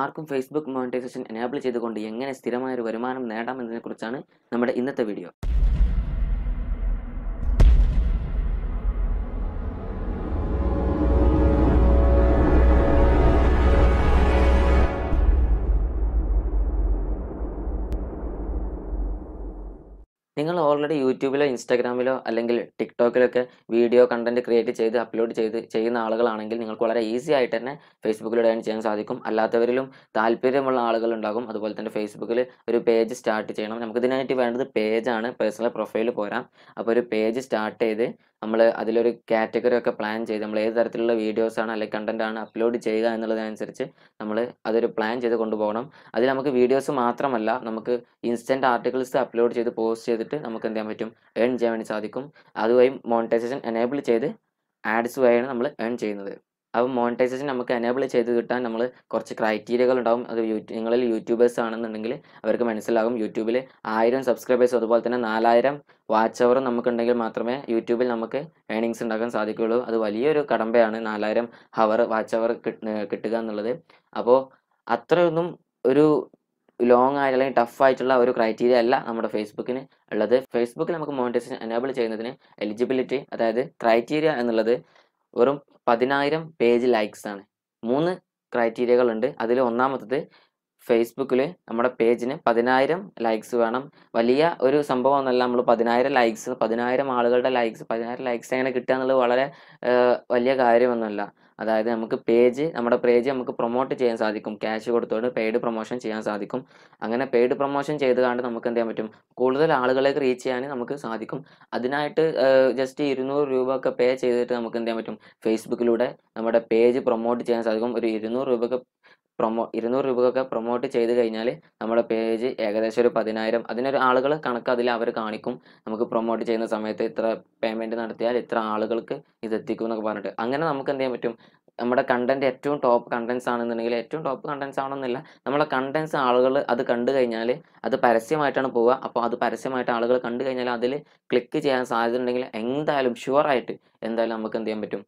ആർക്കും Facebook monetisation enable ചെയ്തുകൊണ്ട് എങ്ങനെ സ്ഥിരമായ ഒരു വരുമാനം നേടാം എന്നതിനെക്കുറിച്ചാണ് നമ്മുടെ ഇന്നത്തെ വീഡിയോ നിങ്ങൾ ഓൾറെഡി യൂട്യൂബിലോ ഇൻസ്റ്റാഗ്രാമിലോ അല്ലെങ്കിൽ ടിക്ടോക്കിലൊക്കെ വീഡിയോ കണ്ടന്റ് ക്രിയേറ്റ് ചെയ്ത് അപ്ലോഡ് ചെയ്ത് ചെയ്യുന്ന ആളുകളാണെങ്കിൽ നിങ്ങൾക്ക് വളരെ ഈസി ആയിട്ട് തന്നെ ഫേസ്ബുക്കിലൂടെ ഏൺ ചെയ്യാൻ സാധിക്കും അല്ലാത്തവരിലും താല്പര്യമുള്ള ആളുകളുണ്ടാകും അതുപോലെ തന്നെ ഫേസ്ബുക്കിൽ ഒരു പേജ് സ്റ്റാർട്ട് ചെയ്യണം നമുക്ക് ഇതിനായിട്ട് വേണ്ടത് പേജാണ് പേഴ്സണൽ പ്രൊഫൈൽ പോരാ അപ്പോൾ ഒരു പേജ് സ്റ്റാർട്ട് ചെയ്ത് നമ്മൾ അതിലൊരു കാറ്റഗറി ഒക്കെ പ്ലാൻ ചെയ്ത് നമ്മൾ ഏത് തരത്തിലുള്ള വീഡിയോസ് ആണ് അല്ലെങ്കിൽ കണ്ടന്റ് ആണ് അപ്ലോഡ് ചെയ്യുക എന്നുള്ളതിനനുസരിച്ച് നമ്മൾ അതൊരു പ്ലാൻ ചെയ്ത് കൊണ്ടുപോകണം അതിൽ നമുക്ക് വീഡിയോസ് മാത്രമല്ല നമുക്ക് ഇൻസ്റ്റന്റ് ആർട്ടിക്കിൾസ് അപ്ലോഡ് ചെയ്ത് പോസ്റ്റ് ചെയ്തിട്ട് നമുക്ക് എന്ത് ചെയ്യാൻ പറ്റും ഏൺ ചെയ്യാൻ വേണ്ടി സാധിക്കും അതുവഴി മോണിറ്റൈസേഷൻ എനേബിൾ ചെയ്ത് ആഡ്സ് വഴിയാണ് നമ്മൾ ഏൺ ചെയ്യുന്നത് അപ്പോൾ മോണിറ്റൈസേഷൻ നമുക്ക് എനേബിൾ ചെയ്ത് കിട്ടാൻ നമ്മൾ കുറച്ച് ക്രൈറ്റീരിയകൾ ഉണ്ടാവും അത് നിങ്ങളിൽ യൂട്യൂബേഴ്സ് ആണെന്നുണ്ടെങ്കിൽ അവർക്ക് മനസ്സിലാകും യൂട്യൂബിൽ ആയിരം സബ്സ്ക്രൈബേഴ്സ് അതുപോലെ തന്നെ നാലായിരം വാച്ച് അവറും നമുക്കുണ്ടെങ്കിൽ മാത്രമേ യൂട്യൂബിൽ നമുക്ക് ഏണിങ്സ് ഉണ്ടാക്കാൻ സാധിക്കുകയുള്ളൂ അത് വലിയൊരു കടമ്പയാണ് നാലായിരം ഹവർ വാച്ച് അവർ കിട്ടുക എന്നുള്ളത് അപ്പോൾ അത്രയൊന്നും ഒരു ലോങ് ആയിട്ട് അല്ലെങ്കിൽ ടഫ് ആയിട്ടുള്ള ഒരു ക്രൈറ്റീരിയ അല്ല നമ്മുടെ ഫേസ്ബുക്കിന് ഉള്ളത് ഫേസ്ബുക്കിൽ നമുക്ക് മോണിറ്റൈസേഷൻ എനേബിൾ ചെയ്യുന്നതിന് എലിജിബിലിറ്റി അതായത് ക്രൈറ്റീരിയ എന്നുള്ളത് വെറും പതിനായിരം പേജ് ലൈക്സ് ആണ് മൂന്ന് ക്രൈറ്റീരിയകൾ ഉണ്ട് അതിൽ ഒന്നാമത്തത് ഫേസ്ബുക്കിൽ നമ്മുടെ പേജിന് പതിനായിരം ലൈക്സ് വേണം വലിയ ഒരു സംഭവം ഒന്നല്ല നമ്മൾ പതിനായിരം ലൈക്സ് പതിനായിരം ആളുകളുടെ ലൈക്സ് പതിനായിരം ലൈക്സ് എങ്ങനെ കിട്ടുക എന്നുള്ളത് വളരെ വലിയ കാര്യമൊന്നുമല്ല അതായത് നമുക്ക് പേജ് നമ്മുടെ പേജ് നമുക്ക് പ്രൊമോട്ട് ചെയ്യാൻ സാധിക്കും ക്യാഷ് കൊടുത്തുകൊണ്ട് പെയ്ഡ് പ്രൊമോഷൻ ചെയ്യാൻ സാധിക്കും അങ്ങനെ പെയ്ഡ് പ്രൊമോഷൻ ചെയ്തുകൊണ്ട് നമുക്ക് എന്ത് ചെയ്യാൻ പറ്റും കൂടുതൽ ആളുകളേക്ക് റീച്ച് ചെയ്യാൻ നമുക്ക് സാധിക്കും അതിനായിട്ട് ജസ്റ്റ് ഇരുന്നൂറ് രൂപ ഒക്കെ പേ ചെയ്തിട്ട് നമുക്ക് എന്ത് ചെയ്യാൻ പറ്റും ഫേസ്ബുക്കിലൂടെ നമ്മുടെ പേജ് പ്രൊമോട്ട് ചെയ്യാൻ സാധിക്കും ഒരു ഇരുന്നൂറ് രൂപയൊക്കെ പ്രൊമോ ഇരുന്നൂറ് രൂപയ്ക്കൊക്കെ പ്രൊമോട്ട് ചെയ്ത് കഴിഞ്ഞാൽ നമ്മുടെ പേജ് ഏകദേശം ഒരു പതിനായിരം അതിനൊരു ആളുകൾ കണക്ക് അതിൽ അവർ കാണിക്കും നമുക്ക് പ്രൊമോട്ട് ചെയ്യുന്ന സമയത്ത് ഇത്ര പേയ്മെൻറ്റ് നടത്തിയാൽ ഇത്ര ആളുകൾക്ക് ഇത് എത്തിക്കും എന്നൊക്കെ പറഞ്ഞിട്ട് അങ്ങനെ നമുക്ക് എന്ത് ചെയ്യാൻ പറ്റും നമ്മുടെ കണ്ടന്റ് ഏറ്റവും ടോപ്പ് കണ്ടൻസ് ആണെന്നുണ്ടെങ്കിൽ ഏറ്റവും ടോപ്പ് കണ്ടൻസ് ആണെന്നില്ല നമ്മളെ കണ്ടൻസ് ആളുകൾ അത് കണ്ടു കഴിഞ്ഞാൽ അത് പരസ്യമായിട്ടാണ് പോവുക അപ്പോൾ അത് പരസ്യമായിട്ട് ആളുകൾ കണ്ടു കഴിഞ്ഞാൽ അതിൽ ക്ലിക്ക് ചെയ്യാൻ സാധ്യത ഉണ്ടെങ്കിൽ എന്തായാലും ആയിട്ട് എന്തായാലും നമുക്ക് എന്ത് ചെയ്യാൻ പറ്റും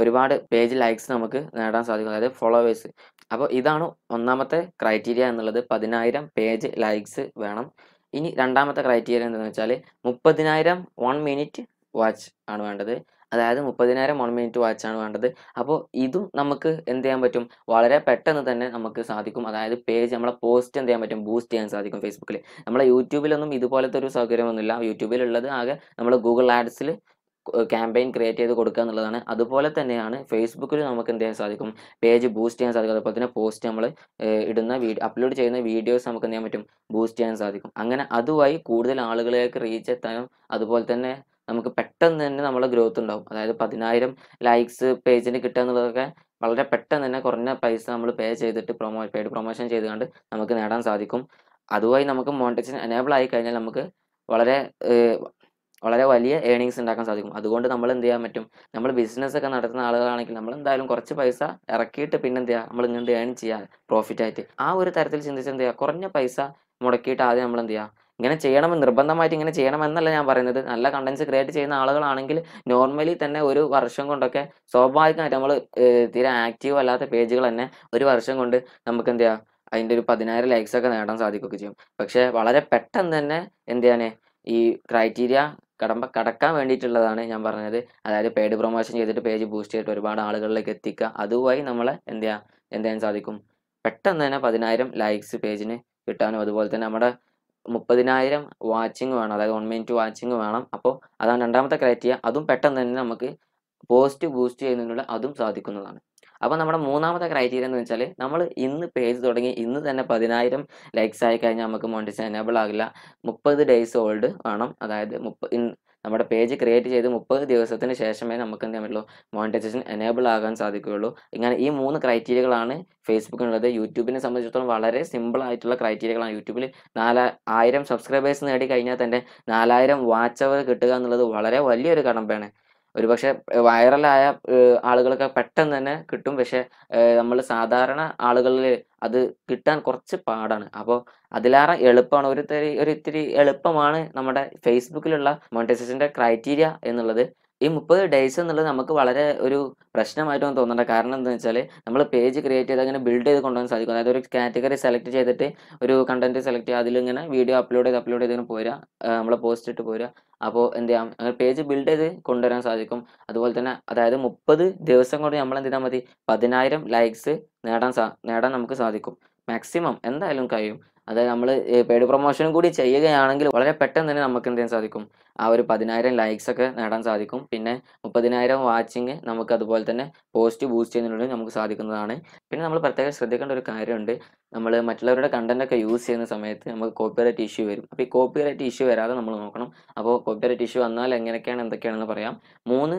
ഒരുപാട് പേജ് ലൈക്സ് നമുക്ക് നേടാൻ സാധിക്കും അതായത് ഫോളോവേഴ്സ് അപ്പോൾ ഇതാണ് ഒന്നാമത്തെ ക്രൈറ്റീരിയ എന്നുള്ളത് പതിനായിരം പേജ് ലൈക്സ് വേണം ഇനി രണ്ടാമത്തെ ക്രൈറ്റീരിയ എന്താണെന്ന് വെച്ചാൽ മുപ്പതിനായിരം വൺ മിനിറ്റ് വാച്ച് ആണ് വേണ്ടത് അതായത് മുപ്പതിനായിരം വൺ മിനിറ്റ് വാച്ച് ആണ് വേണ്ടത് അപ്പോൾ ഇതും നമുക്ക് എന്ത് ചെയ്യാൻ പറ്റും വളരെ പെട്ടെന്ന് തന്നെ നമുക്ക് സാധിക്കും അതായത് പേജ് നമ്മളെ പോസ്റ്റ് എന്ത് ചെയ്യാൻ പറ്റും ബൂസ്റ്റ് ചെയ്യാൻ സാധിക്കും ഫേസ്ബുക്കിൽ നമ്മളെ യൂട്യൂബിലൊന്നും ഇതുപോലത്തെ ഒരു സൗകര്യമൊന്നുമില്ല യൂട്യൂബിലുള്ളത് ആകെ നമ്മൾ ഗൂഗിൾ ആഡ്സിൽ ക്യാമ്പയിൻ ക്രിയേറ്റ് ചെയ്ത് കൊടുക്കുക എന്നുള്ളതാണ് അതുപോലെ തന്നെയാണ് ഫേസ്ബുക്കിൽ നമുക്ക് എന്ത് ചെയ്യാൻ സാധിക്കും പേജ് ബൂസ്റ്റ് ചെയ്യാൻ സാധിക്കും അതുപോലെ തന്നെ പോസ്റ്റ് നമ്മൾ ഇടുന്ന വീഡിയോ അപ്ലോഡ് ചെയ്യുന്ന വീഡിയോസ് നമുക്ക് എന്ത് ചെയ്യാൻ പറ്റും ബൂസ്റ്റ് ചെയ്യാൻ സാധിക്കും അങ്ങനെ അതുമായി കൂടുതൽ ആളുകളിലേക്ക് റീച്ച് എത്താനും അതുപോലെ തന്നെ നമുക്ക് പെട്ടെന്ന് തന്നെ നമ്മളെ ഗ്രോത്ത് ഉണ്ടാവും അതായത് പതിനായിരം ലൈക്സ് പേജിന് കിട്ടുക എന്നുള്ളതൊക്കെ വളരെ പെട്ടെന്ന് തന്നെ കുറഞ്ഞ പൈസ നമ്മൾ പേ ചെയ്തിട്ട് പ്രൊമോ പേഡ് പ്രൊമോഷൻ ചെയ്തുകൊണ്ട് നമുക്ക് നേടാൻ സാധിക്കും അതുമായി നമുക്ക് മോണിറ്റൈസേഷൻ എനേബിൾ ആയി കഴിഞ്ഞാൽ നമുക്ക് വളരെ വളരെ വലിയ ഏണിങ്സ് ഉണ്ടാക്കാൻ സാധിക്കും അതുകൊണ്ട് നമ്മൾ എന്ത് ചെയ്യാൻ പറ്റും നമ്മൾ ബിസിനസ് ഒക്കെ നടത്തുന്ന ആളുകളാണെങ്കിൽ നമ്മൾ എന്തായാലും കുറച്ച് പൈസ ഇറക്കിയിട്ട് പിന്നെ എന്ത് ചെയ്യാം നമ്മൾ ഇങ്ങോട്ട് ഏൺ ചെയ്യാൻ പ്രോഫിറ്റ് ആയിട്ട് ആ ഒരു തരത്തിൽ ചിന്തിച്ച് എന്ത് ചെയ്യാം കുറഞ്ഞ പൈസ മുടക്കിയിട്ട് ആദ്യം നമ്മൾ എന്ത് ചെയ്യാം ഇങ്ങനെ ചെയ്യണം നിർബന്ധമായിട്ട് ഇങ്ങനെ ചെയ്യണമെന്നല്ല ഞാൻ പറയുന്നത് നല്ല കണ്ടൻസ് ക്രിയേറ്റ് ചെയ്യുന്ന ആളുകളാണെങ്കിൽ നോർമലി തന്നെ ഒരു വർഷം കൊണ്ടൊക്കെ സ്വാഭാവികമായിട്ട് നമ്മൾ തീരെ ആക്റ്റീവ് അല്ലാത്ത പേജുകൾ തന്നെ ഒരു വർഷം കൊണ്ട് നമുക്ക് എന്ത് ചെയ്യാം അതിൻ്റെ ഒരു പതിനായിരം ലൈക്സ് ഒക്കെ നേടാൻ സാധിക്കുകയൊക്കെ ചെയ്യും പക്ഷേ വളരെ പെട്ടെന്ന് തന്നെ എന്ത് ചെയ്യാനേ ഈ ക്രൈറ്റീരിയ കടമ്പ കടക്കാൻ വേണ്ടിയിട്ടുള്ളതാണ് ഞാൻ പറഞ്ഞത് അതായത് പേഡ് പ്രൊമോഷൻ ചെയ്തിട്ട് പേജ് ബൂസ്റ്റ് ചെയ്തിട്ട് ഒരുപാട് ആളുകളിലേക്ക് എത്തിക്കുക അതുമായി നമ്മളെ എന്ത് എന്ത് ചെയ്യാൻ സാധിക്കും പെട്ടെന്ന് തന്നെ പതിനായിരം ലൈക്സ് പേജിന് കിട്ടാനും അതുപോലെ തന്നെ നമ്മുടെ മുപ്പതിനായിരം വാച്ചിങ് വേണം അതായത് വൺ മിനിറ്റ് വാച്ചിങ് വേണം അപ്പോൾ അതാണ് രണ്ടാമത്തെ ക്രൈറ്റീരിയ അതും പെട്ടെന്ന് തന്നെ നമുക്ക് പോസ്റ്റ് ബൂസ്റ്റ് ചെയ്യുന്നതിനുള്ള അതും സാധിക്കുന്നതാണ് അപ്പോൾ നമ്മുടെ മൂന്നാമത്തെ ക്രൈറ്റീരിയ എന്ന് വെച്ചാൽ നമ്മൾ ഇന്ന് പേജ് തുടങ്ങി ഇന്ന് തന്നെ പതിനായിരം ലൈക്സ് ആയി കഴിഞ്ഞാൽ നമുക്ക് മോണിറ്റൈസ് എനേബിൾ ആകില്ല മുപ്പത് ഡേയ്സ് ഓൾഡ് വേണം അതായത് മുപ്പ നമ്മുടെ പേജ് ക്രിയേറ്റ് ചെയ്ത് മുപ്പത് ദിവസത്തിന് ശേഷമേ നമുക്ക് എന്ത് ചെയ്യാൻ മോണിറ്റൈസേഷൻ എനേബിൾ ആകാൻ സാധിക്കുകയുള്ളൂ ഇങ്ങനെ ഈ മൂന്ന് ക്രൈറ്റീരിയകളാണ് ഫേസ്ബുക്കിനുള്ളത് യൂട്യൂബിനെ സംബന്ധിച്ചിടത്തോളം വളരെ സിമ്പിൾ ആയിട്ടുള്ള ക്രൈറ്റീരിയകളാണ് യൂട്യൂബിൽ നാല ആയിരം സബ്സ്ക്രൈബേഴ്സ് നേടി കഴിഞ്ഞാൽ തന്നെ നാലായിരം വാച്ച് അവർ കിട്ടുക എന്നുള്ളത് വളരെ വലിയൊരു കടമ്പയാണ് ഒരുപക്ഷെ വൈറലായ ആളുകളൊക്കെ പെട്ടെന്ന് തന്നെ കിട്ടും പക്ഷെ നമ്മൾ സാധാരണ ആളുകളിൽ അത് കിട്ടാൻ കുറച്ച് പാടാണ് അപ്പോൾ അതിലേറെ എളുപ്പമാണ് ഒരു ഒരു ഇത്തിരി എളുപ്പമാണ് നമ്മുടെ ഫേസ്ബുക്കിലുള്ള മോണിറ്റൈസേഷൻ്റെ ക്രൈറ്റീരിയ എന്നുള്ളത് ഈ മുപ്പത് ഡേയ്സ് എന്നുള്ളത് നമുക്ക് വളരെ ഒരു പ്രശ്നമായിട്ടൊന്നും തോന്നണ്ട കാരണം എന്താണെന്ന് വെച്ചാൽ നമ്മൾ പേജ് ക്രിയേറ്റ് ചെയ്ത് അങ്ങനെ ബിൽഡ് ചെയ്ത് കൊണ്ടുപോകാൻ സാധിക്കും അതായത് ഒരു കാറ്റഗറി സെലക്ട് ചെയ്തിട്ട് ഒരു കണ്ടന്റ് സെലക്ട് ചെയ്യുക അതിലിങ്ങനെ വീഡിയോ അപ്ലോഡ് ചെയ്ത് അപ്ലോഡ് ചെയ്തിങ്ങനെ പോരാ നമ്മൾ പോസ്റ്റ് ഇട്ട് പോരാ അപ്പോൾ എന്ത് ചെയ്യാം അങ്ങനെ പേജ് ബിൽഡ് ചെയ്ത് കൊണ്ടുവരാൻ സാധിക്കും അതുപോലെ തന്നെ അതായത് മുപ്പത് ദിവസം കൊണ്ട് നമ്മൾ എന്ത് ചെയ്താൽ മതി പതിനായിരം ലൈക്സ് നേടാൻ സാ നേടാൻ നമുക്ക് സാധിക്കും മാക്സിമം എന്തായാലും കഴിയും അതായത് നമ്മൾ പേഡ് പ്രൊമോഷനും കൂടി ചെയ്യുകയാണെങ്കിൽ വളരെ പെട്ടെന്ന് തന്നെ നമുക്ക് എന്ത് ചെയ്യാൻ സാധിക്കും ആ ഒരു പതിനായിരം ലൈക്സ് ഒക്കെ നേടാൻ സാധിക്കും പിന്നെ മുപ്പതിനായിരം വാച്ചിങ് നമുക്ക് അതുപോലെ തന്നെ പോസ്റ്റ് ബൂസ്റ്റ് ചെയ്യുന്നതിലൂടെ നമുക്ക് സാധിക്കുന്നതാണ് പിന്നെ നമ്മൾ പ്രത്യേകം ശ്രദ്ധിക്കേണ്ട ഒരു കാര്യമുണ്ട് നമ്മൾ മറ്റുള്ളവരുടെ കണ്ടന്റ് ഒക്കെ യൂസ് ചെയ്യുന്ന സമയത്ത് നമുക്ക് കോപ്പിറൈറ്റ് ഇഷ്യൂ വരും അപ്പോൾ ഈ കോപ്പിറൈറ്റ് ഇഷ്യൂ വരാതെ നമ്മൾ നോക്കണം അപ്പോൾ കോപ്പിറൈറ്റ് ഇഷ്യൂ വന്നാൽ എങ്ങനെയൊക്കെയാണ് എന്തൊക്കെയാണെന്ന് പറയാം മൂന്ന്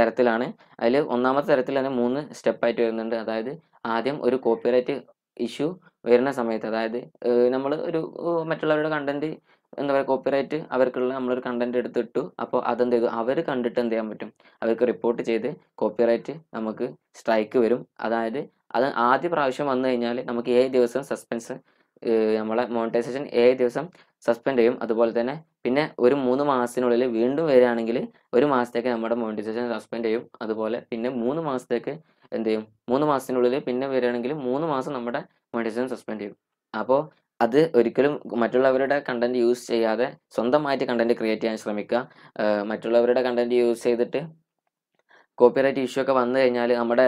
തരത്തിലാണ് അതിൽ ഒന്നാമത്തെ തരത്തിൽ തന്നെ മൂന്ന് സ്റ്റെപ്പായിട്ട് വരുന്നുണ്ട് അതായത് ആദ്യം ഒരു കോപ്പിറൈറ്റ് ഇഷ്യൂ വരുന്ന സമയത്ത് അതായത് നമ്മൾ ഒരു മറ്റുള്ളവരുടെ കണ്ടന്റ് എന്താ പറയുക കോപ്പിറൈറ്റ് അവർക്കുള്ള നമ്മളൊരു കണ്ടന്റ് എടുത്തിട്ടു അപ്പോൾ അതെന്ത് ചെയ്തു അവർ കണ്ടിട്ട് എന്ത് ചെയ്യാൻ പറ്റും അവർക്ക് റിപ്പോർട്ട് ചെയ്ത് കോപ്പിറൈറ്റ് നമുക്ക് സ്ട്രൈക്ക് വരും അതായത് അത് ആദ്യ പ്രാവശ്യം വന്നു കഴിഞ്ഞാൽ നമുക്ക് ഏഴ് ദിവസം സസ്പെൻസ് നമ്മളെ മോണിറ്റൈസേഷൻ ഏഴ് ദിവസം സസ്പെൻഡ് ചെയ്യും അതുപോലെ തന്നെ പിന്നെ ഒരു മൂന്ന് മാസത്തിനുള്ളിൽ വീണ്ടും വരികയാണെങ്കിൽ ഒരു മാസത്തേക്ക് നമ്മുടെ മോണിറ്റൈസേഷൻ സസ്പെൻഡ് ചെയ്യും അതുപോലെ പിന്നെ മൂന്ന് മാസത്തേക്ക് എന്ത് ചെയ്യും മൂന്ന് മാസത്തിനുള്ളിൽ പിന്നെ വരികയാണെങ്കിൽ മൂന്ന് മാസം നമ്മുടെ മെഡിസിൻ സസ്പെൻഡ് ചെയ്യും അപ്പോൾ അത് ഒരിക്കലും മറ്റുള്ളവരുടെ കണ്ടന്റ് യൂസ് ചെയ്യാതെ സ്വന്തമായിട്ട് കണ്ടന്റ് ക്രിയേറ്റ് ചെയ്യാൻ ശ്രമിക്കുക മറ്റുള്ളവരുടെ കണ്ടന്റ് യൂസ് ചെയ്തിട്ട് കോപ്പിറൈറ്റ് ഇഷ്യൂ ഒക്കെ വന്നു കഴിഞ്ഞാൽ നമ്മുടെ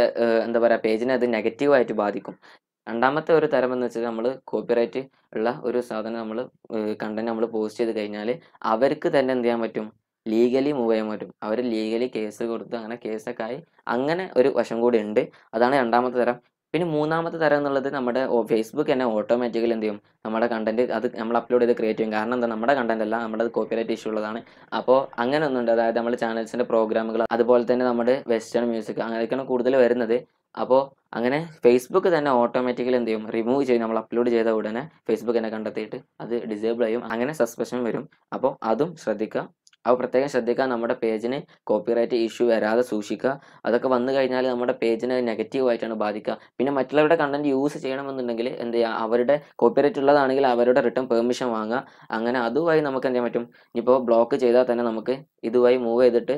എന്താ പറയുക പേജിനെ അത് നെഗറ്റീവായിട്ട് ബാധിക്കും രണ്ടാമത്തെ ഒരു തരം എന്ന് വെച്ചാൽ നമ്മൾ കോപ്പിറൈറ്റ് ഉള്ള ഒരു സാധനം നമ്മൾ കണ്ടന്റ് നമ്മൾ പോസ്റ്റ് ചെയ്ത് കഴിഞ്ഞാൽ അവർക്ക് തന്നെ എന്ത് ചെയ്യാൻ പറ്റും ലീഗലി മൂവ് ചെയ്യാൻ പറ്റും അവർ ലീഗലി കേസ് കൊടുത്ത് അങ്ങനെ കേസൊക്കെ ആയി അങ്ങനെ ഒരു വശം കൂടി ഉണ്ട് അതാണ് രണ്ടാമത്തെ തരം പിന്നെ മൂന്നാമത്തെ തരം എന്നുള്ളത് നമ്മുടെ ഫേസ്ബുക്ക് തന്നെ ഓട്ടോമാറ്റിക്കലി എന്ത് ചെയ്യും നമ്മുടെ കണ്ടന്റ് അത് നമ്മൾ അപ്ലോഡ് ചെയ്ത് ക്രിയേറ്റ് ചെയ്യും കാരണം എന്താ നമ്മുടെ കണ്ടന്റ് അല്ല നമ്മുടെ കോപ്പിറൈറ്റ് ഇഷ്യൂ ഉള്ളതാണ് അപ്പോൾ അങ്ങനെ ഒന്നുണ്ട് അതായത് നമ്മുടെ ചാനൽസിന്റെ പ്രോഗ്രാമുകൾ അതുപോലെ തന്നെ നമ്മുടെ വെസ്റ്റേൺ മ്യൂസിക് അങ്ങനെയൊക്കെയാണ് കൂടുതൽ വരുന്നത് അപ്പോൾ അങ്ങനെ ഫേസ്ബുക്ക് തന്നെ ഓട്ടോമാറ്റിക്കലി എന്ത് ചെയ്യും റിമൂവ് ചെയ്യും നമ്മൾ അപ്ലോഡ് ചെയ്ത ഉടനെ ഫേസ്ബുക്ക് തന്നെ കണ്ടെത്തിയിട്ട് അത് ഡിസേബിൾ ചെയ്യും അങ്ങനെ സസ്പെൻഷൻ വരും അപ്പോൾ അതും ശ്രദ്ധിക്കുക അവ പ്രത്യേകം ശ്രദ്ധിക്കുക നമ്മുടെ പേജിന് കോപ്പിറൈറ്റ് ഇഷ്യൂ വരാതെ സൂക്ഷിക്കുക അതൊക്കെ വന്നു കഴിഞ്ഞാൽ നമ്മുടെ പേജിനെ നെഗറ്റീവായിട്ടാണ് ബാധിക്കുക പിന്നെ മറ്റുള്ളവരുടെ കണ്ടന്റ് യൂസ് ചെയ്യണമെന്നുണ്ടെങ്കിൽ എന്ത് ചെയ്യുക അവരുടെ കോപ്പിറൈറ്റ് ഉള്ളതാണെങ്കിൽ അവരുടെ റിട്ടേൺ പെർമിഷൻ വാങ്ങുക അങ്ങനെ അതുമായി നമുക്ക് എന്ത് ചെയ്യാൻ പറ്റും ഇനിയിപ്പോൾ ബ്ലോക്ക് ചെയ്താൽ തന്നെ നമുക്ക് ഇതുമായി മൂവ് ചെയ്തിട്ട്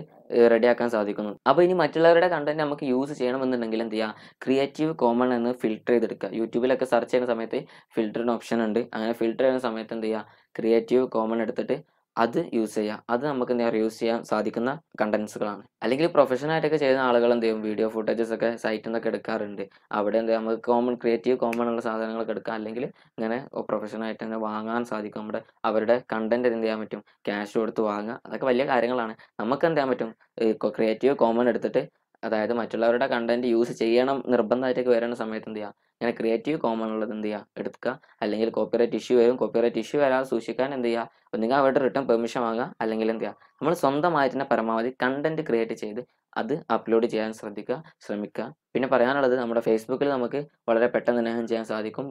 റെഡിയാക്കാൻ സാധിക്കുന്നു അപ്പോൾ ഇനി മറ്റുള്ളവരുടെ കണ്ടന്റ് നമുക്ക് യൂസ് ചെയ്യണമെന്നുണ്ടെങ്കിൽ എന്ത് ചെയ്യുക ക്രിയേറ്റീവ് കോമൺ എന്ന് ഫിൽട്ടർ ചെയ്തെടുക്കുക യൂട്യൂബിലൊക്കെ സെർച്ച് ചെയ്യുന്ന സമയത്ത് ഫിൽറ്ററിന് ഓപ്ഷൻ ഉണ്ട് അങ്ങനെ ഫിൽറ്റർ ചെയ്യുന്ന സമയത്ത് എന്ത് ചെയ്യുക ക്രിയേറ്റീവ് കോമൺ എടുത്തിട്ട് അത് യൂസ് ചെയ്യുക അത് നമുക്ക് എന്താ പറയുക യൂസ് ചെയ്യാൻ സാധിക്കുന്ന കണ്ടൻസുകളാണ് അല്ലെങ്കിൽ പ്രൊഫഷനായിട്ടൊക്കെ ചെയ്യുന്ന ആളുകൾ എന്ത് ചെയ്യും വീഡിയോ ഫുട്ടേജസ് ഒക്കെ സൈറ്റിൽ നിന്നൊക്കെ എടുക്കാറുണ്ട് അവിടെ എന്താ നമുക്ക് കോമൺ ക്രിയേറ്റീവ് കോമൺ ഉള്ള സാധനങ്ങളൊക്കെ എടുക്കാം അല്ലെങ്കിൽ ഇങ്ങനെ പ്രൊഫഷനായിട്ട് തന്നെ വാങ്ങാൻ സാധിക്കും നമ്മുടെ അവരുടെ കണ്ടന്റ് എന്ത് ചെയ്യാൻ പറ്റും ക്യാഷ് കൊടുത്ത് വാങ്ങുക അതൊക്കെ വലിയ കാര്യങ്ങളാണ് നമുക്ക് എന്ത് ചെയ്യാൻ പറ്റും ക്രിയേറ്റീവ് കോമൺ എടുത്തിട്ട് അതായത് മറ്റുള്ളവരുടെ കണ്ടന്റ് യൂസ് ചെയ്യണം നിർബന്ധമായിട്ടൊക്കെ വരുന്ന സമയത്ത് എന്ത് ചെയ്യുക ഇങ്ങനെ ക്രിയേറ്റീവ് കോമൺ ഉള്ളത് എന്ത് ചെയ്യുക എടുക്കുക അല്ലെങ്കിൽ കോപ്പിറൈറ്റ് ഇഷ്യൂ വരും കോപ്പിറൈറ്റ് ഇഷ്യൂ വരാതെ സൂക്ഷിക്കാൻ എന്ത് ചെയ്യുക ഒന്നുകിൽ അവരുടെ റിട്ടേൺ പെർമിഷൻ വാങ്ങുക അല്ലെങ്കിൽ എന്ത് ചെയ്യുക നമ്മൾ സ്വന്തമായിട്ട് തന്നെ പരമാവധി കണ്ടന്റ് ക്രിയേറ്റ് ചെയ്ത് അത് അപ്ലോഡ് ചെയ്യാൻ ശ്രദ്ധിക്കുക ശ്രമിക്കുക പിന്നെ പറയാനുള്ളത് നമ്മുടെ ഫേസ്ബുക്കിൽ നമുക്ക് വളരെ പെട്ടെന്ന് തന്നെ ചെയ്യാൻ സാധിക്കും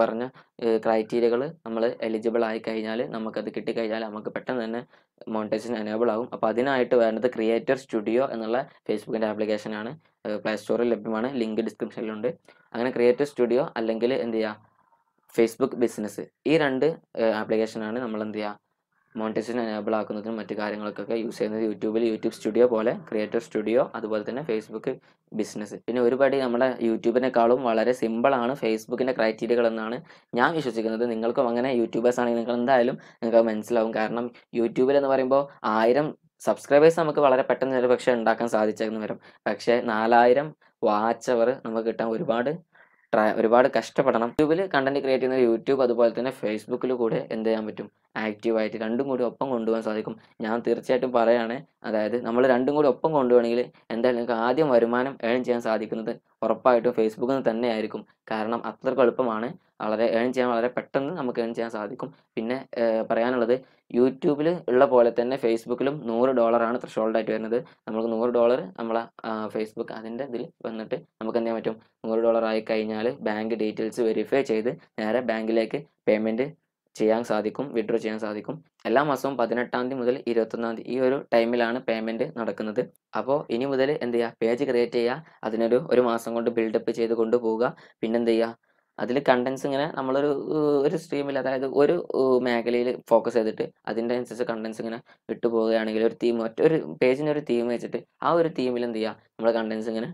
പറഞ്ഞ ക്രൈറ്റീരിയകൾ നമ്മൾ എലിജിബിൾ ആയി കഴിഞ്ഞാൽ നമുക്കത് കിട്ടിക്കഴിഞ്ഞാൽ നമുക്ക് പെട്ടെന്ന് തന്നെ മോണിറ്റൈസേഷൻ എനേബിൾ ആകും അപ്പോൾ അതിനായിട്ട് വേണ്ടത് ക്രിയേറ്റർ സ്റ്റുഡിയോ എന്നുള്ള ഫേസ്ബുക്കിൻ്റെ ആപ്ലിക്കേഷനാണ് പ്ലേ സ്റ്റോറിൽ ലഭ്യമാണ് ലിങ്ക് ഡിസ്ക്രിപ്ഷനിലുണ്ട് അങ്ങനെ ക്രിയേറ്റർ സ്റ്റുഡിയോ അല്ലെങ്കിൽ എന്ത് ചെയ്യുക ഫേസ്ബുക്ക് ബിസിനസ് ഈ രണ്ട് ആപ്ലിക്കേഷനാണ് നമ്മൾ എന്ത് ചെയ്യുക മോണിറ്റൈസേഷൻ എനേബിൾ ആക്കുന്നതിനും മറ്റു കാര്യങ്ങൾക്കൊക്കെ യൂസ് ചെയ്യുന്നത് യൂട്യൂബിൽ യൂട്യൂബ് സ്റ്റുഡിയോ പോലെ ക്രിയേറ്റർ സ്റ്റുഡിയോ അതുപോലെ തന്നെ ഫേസ്ബുക്ക് ബിസിനസ് പിന്നെ ഒരുപാട് നമ്മുടെ യൂട്യൂബിനേക്കാളും വളരെ സിമ്പിളാണ് ഫേസ്ബുക്കിൻ്റെ ക്രൈറ്റീരിയകൾ എന്നാണ് ഞാൻ വിശ്വസിക്കുന്നത് നിങ്ങൾക്കും അങ്ങനെ യൂട്യൂബേഴ്സ് ആണെങ്കിൽ നിങ്ങൾ എന്തായാലും നിങ്ങൾക്ക് മനസ്സിലാവും കാരണം യൂട്യൂബിൽ എന്ന് പറയുമ്പോൾ ആയിരം സബ്സ്ക്രൈബേഴ്സ് നമുക്ക് വളരെ പെട്ടെന്ന് ഒരു പക്ഷേ ഉണ്ടാക്കാൻ സാധിച്ചെന്ന് വരും പക്ഷേ നാലായിരം വാച്ച് അവർ നമുക്ക് കിട്ടാൻ ഒരുപാട് ട്രാ ഒരുപാട് കഷ്ടപ്പെടണം യൂട്യൂബിൽ കണ്ടന്റ് ക്രിയേറ്റ് ചെയ്യുന്ന യൂട്യൂബ് അതുപോലെ തന്നെ ഫേസ്ബുക്കിൽ കൂടെ എന്ത് ചെയ്യാൻ പറ്റും ആക്റ്റീവായിട്ട് രണ്ടും കൂടി ഒപ്പം കൊണ്ടുപോകാൻ സാധിക്കും ഞാൻ തീർച്ചയായിട്ടും പറയുകയാണ് അതായത് നമ്മൾ രണ്ടും കൂടി ഒപ്പം കൊണ്ടുപോകണമെങ്കിൽ എന്തായാലും നിങ്ങൾക്ക് ആദ്യം വരുമാനം ഏൺ ചെയ്യാൻ സാധിക്കുന്നത് ഉറപ്പായിട്ടും ഫേസ്ബുക്കിൽ നിന്ന് തന്നെയായിരിക്കും കാരണം അത്രയ്ക്ക് എളുപ്പമാണ് വളരെ ഏൺ ചെയ്യാൻ വളരെ പെട്ടെന്ന് നമുക്ക് ഏൺ ചെയ്യാൻ സാധിക്കും പിന്നെ പറയാനുള്ളത് യൂട്യൂബിൽ ഉള്ള പോലെ തന്നെ ഫേസ്ബുക്കിലും നൂറ് ഡോളറാണ് ത്രഷോൾഡായിട്ട് വരുന്നത് നമുക്ക് നൂറ് ഡോളർ നമ്മളെ ഫേസ്ബുക്ക് അതിൻ്റെ ഇതിൽ വന്നിട്ട് നമുക്ക് എന്ത് ചെയ്യാൻ പറ്റും നൂറ് ഡോളർ ആയി കഴിഞ്ഞാൽ ബാങ്ക് ഡീറ്റെയിൽസ് വെരിഫൈ ചെയ്ത് നേരെ ബാങ്കിലേക്ക് പേയ്മെൻറ്റ് ചെയ്യാൻ സാധിക്കും വിഡ്രോ ചെയ്യാൻ സാധിക്കും എല്ലാ മാസവും പതിനെട്ടാം തീയതി മുതൽ ഇരുപത്തൊന്നാം തീയതി ഈ ഒരു ടൈമിലാണ് പേയ്മെൻറ്റ് നടക്കുന്നത് അപ്പോൾ ഇനി മുതൽ എന്ത് ചെയ്യുക പേജ് ക്രിയേറ്റ് ചെയ്യുക അതിനൊരു ഒരു മാസം കൊണ്ട് ബിൽഡപ്പ് ചെയ്ത് കൊണ്ടുപോവുക പിന്നെന്ത് ചെയ്യുക അതിൽ കണ്ടൻസ് ഇങ്ങനെ നമ്മളൊരു ഒരു സ്ട്രീമിൽ അതായത് ഒരു മേഖലയിൽ ഫോക്കസ് ചെയ്തിട്ട് അതിൻ്റെ അനുസരിച്ച് കണ്ടൻസ് ഇങ്ങനെ ഇട്ടു പോവുകയാണെങ്കിൽ ഒരു തീം മറ്റൊരു പേജിന് ഒരു തീം വെച്ചിട്ട് ആ ഒരു തീമിൽ എന്ത് ചെയ്യുക നമ്മുടെ കണ്ടൻസ് ഇങ്ങനെ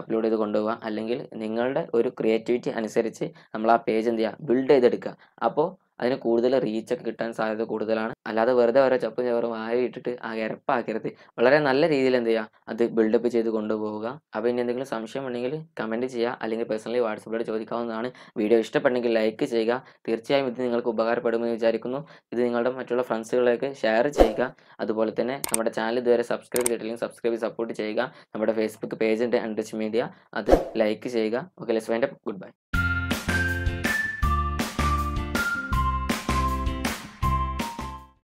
അപ്ലോഡ് ചെയ്ത് കൊണ്ടുപോകുക അല്ലെങ്കിൽ നിങ്ങളുടെ ഒരു ക്രിയേറ്റിവിറ്റി അനുസരിച്ച് നമ്മൾ ആ പേജ് എന്ത് ചെയ്യുക ബിൽഡ് ചെയ്തെടുക്കുക അപ്പോൾ അതിന് കൂടുതൽ റീച്ച് ഒക്കെ കിട്ടാൻ സാധ്യത കൂടുതലാണ് അല്ലാതെ വെറുതെ ഓരോ ചപ്പും ചവറും ആയി ഇട്ടിട്ട് ആ ഇരപ്പാക്കരുത് വളരെ നല്ല രീതിയിൽ എന്ത് ചെയ്യുക അത് ബിൽഡപ്പ് ചെയ്ത് കൊണ്ടുപോവുക അപ്പോൾ ഇനി എന്തെങ്കിലും സംശയം ഉണ്ടെങ്കിൽ കമൻറ്റ് ചെയ്യുക അല്ലെങ്കിൽ പേഴ്സണലി വാട്സപ്പിലൂടെ ചോദിക്കാവുന്നതാണ് വീഡിയോ ഇഷ്ടപ്പെട്ടെങ്കിൽ ലൈക്ക് ചെയ്യുക തീർച്ചയായും ഇത് നിങ്ങൾക്ക് ഉപകാരപ്പെടുമെന്ന് വിചാരിക്കുന്നു ഇത് നിങ്ങളുടെ മറ്റുള്ള ഫ്രണ്ട്സുകളിലേക്ക് ഷെയർ ചെയ്യുക അതുപോലെ തന്നെ നമ്മുടെ ചാനൽ ഇതുവരെ സബ്സ്ക്രൈബ് ചെയ്തിട്ടില്ലെങ്കിൽ സബ്സ്ക്രൈബ് സപ്പോർട്ട് ചെയ്യുക നമ്മുടെ ഫേസ്ബുക്ക് പേജ് ഉണ്ട് അൺടച്ച് മീഡിയ അത് ലൈക്ക് ചെയ്യുക ഓക്കെ ലെസ് വേണ്ട ഗുഡ് ബൈ